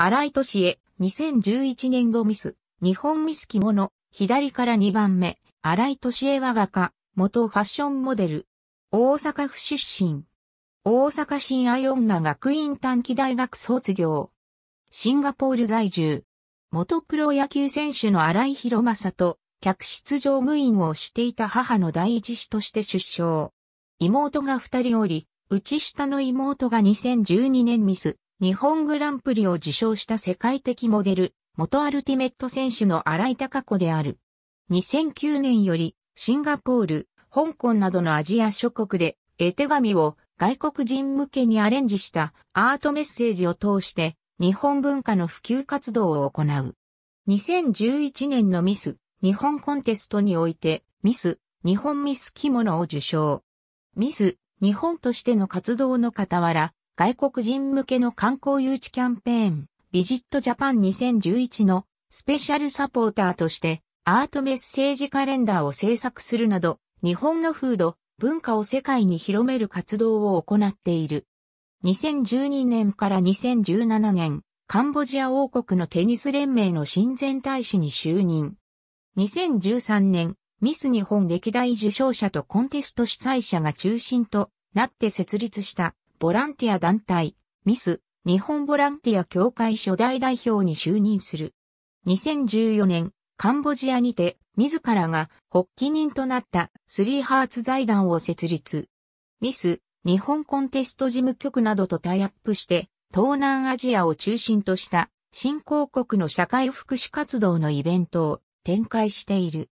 荒井俊恵、2011年度ミス、日本ミス着物、左から2番目、荒井俊恵和画家、元ファッションモデル。大阪府出身。大阪新愛女学院短期大学卒業。シンガポール在住。元プロ野球選手の荒井博正と、客室乗務員をしていた母の第一子として出生。妹が二人おり、内下の妹が2012年ミス、日本グランプリを受賞した世界的モデル、元アルティメット選手の荒井貴子である。2009年より、シンガポール、香港などのアジア諸国で、絵手紙を外国人向けにアレンジしたアートメッセージを通して、日本文化の普及活動を行う。2011年のミス、日本コンテストにおいて、ミス、日本ミス着物を受賞。ミス、日本としての活動の傍ら、外国人向けの観光誘致キャンペーン、ビジットジャパン2011のスペシャルサポーターとしてアートメッセージカレンダーを制作するなど、日本の風土、文化を世界に広める活動を行っている。2012年から2017年、カンボジア王国のテニス連盟の親善大使に就任。2013年、ミス日本歴代受賞者とコンテスト主催者が中心となって設立したボランティア団体、ミス、日本ボランティア協会初代代表に就任する。2014年、カンボジアにて、自らが発起人となったスリーハーツ財団を設立。ミス、日本コンテスト事務局などとタイアップして、東南アジアを中心とした新興国の社会福祉活動のイベントを展開している。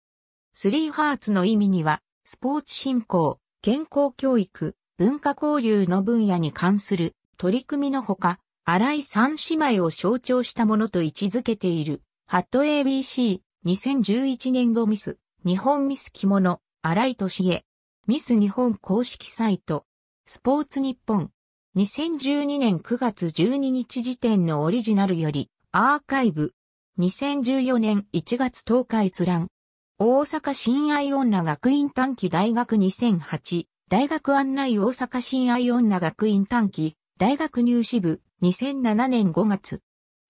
スリーハーツの意味には、スポーツ振興、健康教育、文化交流の分野に関する取り組みのほか、荒井三姉妹を象徴したものと位置づけている、ハット ABC、2011年度ミス、日本ミス着物、荒井敏恵、ミス日本公式サイト、スポーツ日本、2012年9月12日時点のオリジナルより、アーカイブ、2014年1月10日閲覧、大阪親愛女学院短期大学2008、大学案内大阪新愛女学院短期、大学入試部、2007年5月。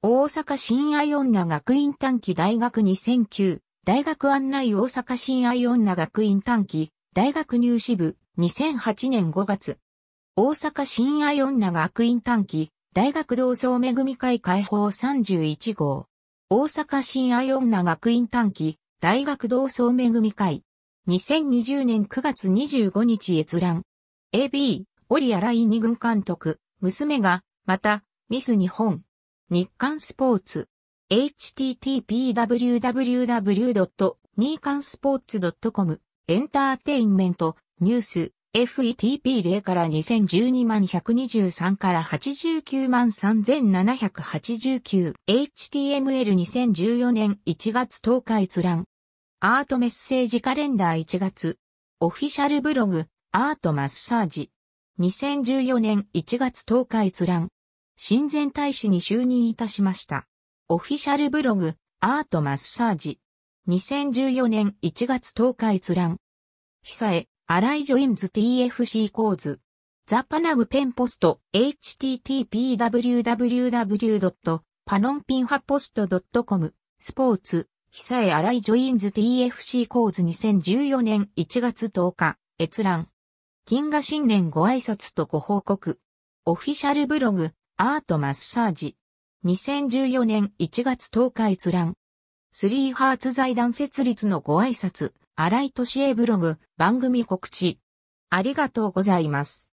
大阪新愛女学院短期大学2009、大学案内大阪新愛女学院短期、大学入試部、2008年5月。大阪新愛女学院短期、大学同窓恵会開放31号。大阪新愛女学院短期、大学同窓恵会。2020年9月25日閲覧。AB、オリアライニ軍監督、娘が、また、ミス日本。日刊スポーツ。http://www. 日刊スポーツ .com エンターテインメントニュース FETP0 から2012万123から89万 3789HTML2014 年1月10日閲覧アートメッセージカレンダー1月。オフィシャルブログ、アートマッサージ。2014年1月10日閲覧。親善大使に就任いたしました。オフィシャルブログ、アートマッサージ。2014年1月10日閲覧。ひさえ、アライジョインズ TFC 構図。ザ・パナブペンポスト http www.panonpinhapost.com スポーツ久江新井ジョインズ TFC コーズ2014年1月10日、閲覧。金河新年ご挨拶とご報告。オフィシャルブログ、アートマッサージ。2014年1月10日閲覧。スリーハーツ財団設立のご挨拶、新井敏恵ブログ、番組告知。ありがとうございます。